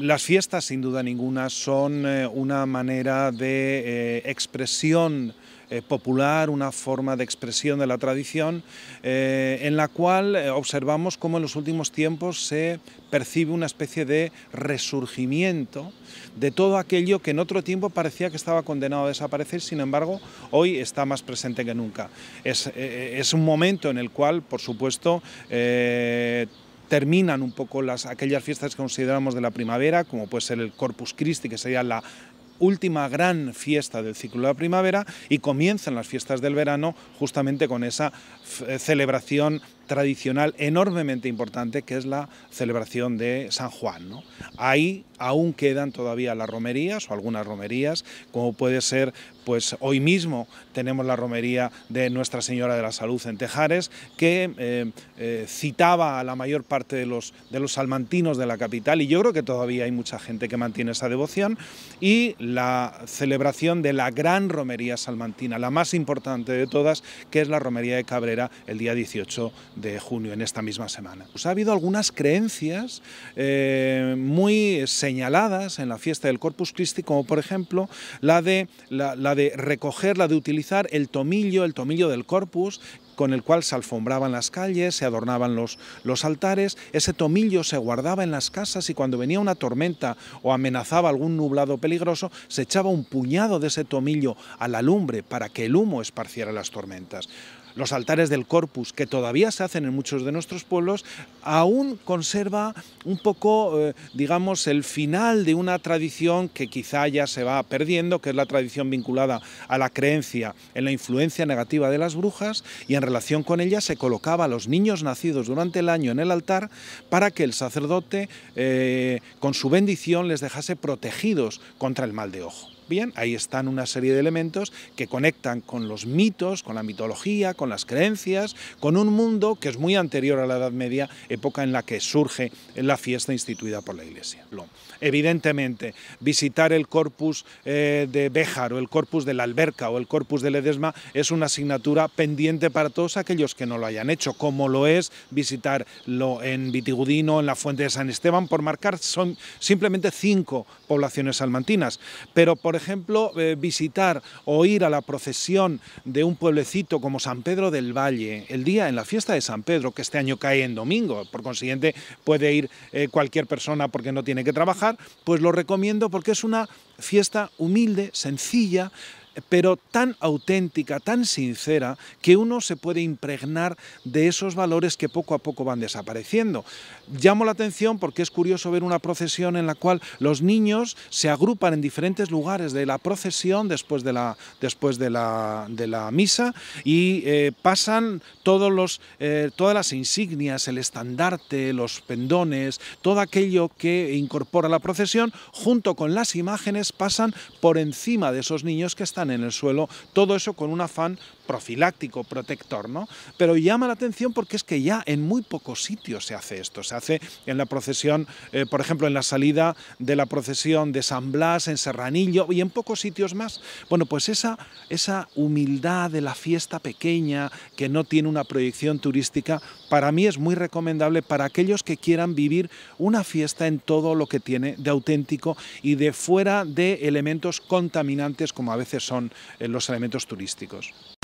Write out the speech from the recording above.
Las fiestas, sin duda ninguna, son eh, una manera de eh, expresión eh, popular, una forma de expresión de la tradición, en la cual observamos cómo en los últimos tiempos se percibe una especie de resurgimiento de todo aquello que en otro tiempo parecía que estaba condenado a desaparecer, sin embargo, hoy está más presente que nunca. Es, es un momento en el cual, por supuesto, terminan un poco las, aquellas fiestas que consideramos de la primavera, como puede ser el Corpus Christi, que sería la última gran fiesta del ciclo de la primavera y comienzan las fiestas del verano justamente con esa eh, celebración tradicional enormemente importante que es la celebración de San Juan. ¿no? Ahí aún quedan todavía las romerías o algunas romerías, como puede ser, pues hoy mismo tenemos la romería de Nuestra Señora de la Salud en Tejares, que eh, eh, citaba a la mayor parte de los, de los salmantinos de la capital y yo creo que todavía hay mucha gente que mantiene esa devoción, y la celebración de la gran romería salmantina, la más importante de todas, que es la romería de Cabrera el día 18 de junio, en esta misma semana. Pues ha habido algunas creencias eh, muy señaladas en la fiesta del Corpus Christi, como por ejemplo la de, la, de recoger, la de utilizar el tomillo, el tomillo del Corpus, con el cual se alfombraban las calles, se adornaban los, los, altares, ese tomillo se guardaba en las casas y cuando venía una tormenta o amenazaba algún nublado peligroso, se echaba un puñado de ese tomillo a la lumbre para que el humo esparciera las tormentas los altares del corpus, que todavía se hacen en muchos de nuestros pueblos, aún conserva un poco, eh, digamos, el final de una tradición que quizá ya se va perdiendo, que es la tradición vinculada a la creencia en la influencia negativa de las brujas, y en relación con ella se colocaba a los niños nacidos durante el año en el altar para que el sacerdote, eh, con su bendición, les dejase protegidos contra el mal de ojo. Bien, ahí están una serie de elementos que conectan con los mitos, con la mitología, con las creencias, con un mundo que es muy anterior a la Edad Media, época en la que surge la fiesta instituida por la Iglesia. Evidentemente, visitar el corpus eh, de Béjar o el corpus de la Alberca o el corpus de Ledesma es una asignatura pendiente para todos aquellos que no lo hayan hecho, como lo es visitarlo en Vitigudino, en la Fuente de San Esteban, por marcar son simplemente cinco poblaciones salmantinas. Pero por por ejemplo, eh, visitar o ir a la procesión de un pueblecito como San Pedro del Valle, el día en la fiesta de San Pedro, que este año cae en domingo, por consiguiente puede ir eh, cualquier persona porque no tiene que trabajar, pues lo recomiendo porque es una fiesta humilde, sencilla, pero tan auténtica, tan sincera, que uno se puede impregnar de esos valores que poco a poco van desapareciendo. Llamo la atención porque es curioso ver una procesión en la cual los niños se agrupan en diferentes lugares de la procesión después de la, después de la, misa y eh, pasan todos los, eh, todas las insignias, el estandarte, los pendones, todo aquello que incorpora la procesión, junto con las imágenes pasan por encima de esos niños que están en el suelo, todo eso con un afán profiláctico, protector, ¿no? Pero llama la atención porque es que ya en muy pocos sitios se hace esto, se hace en la procesión, eh, por ejemplo, en la salida de la procesión de San Blas, en Serranillo y en pocos sitios más. Bueno, pues esa, esa humildad de la fiesta pequeña que no tiene una proyección turística, para mí es muy recomendable para aquellos que quieran vivir una fiesta en todo lo que tiene de auténtico y de fuera de elementos contaminantes como a veces son en eh, los elementos turísticos.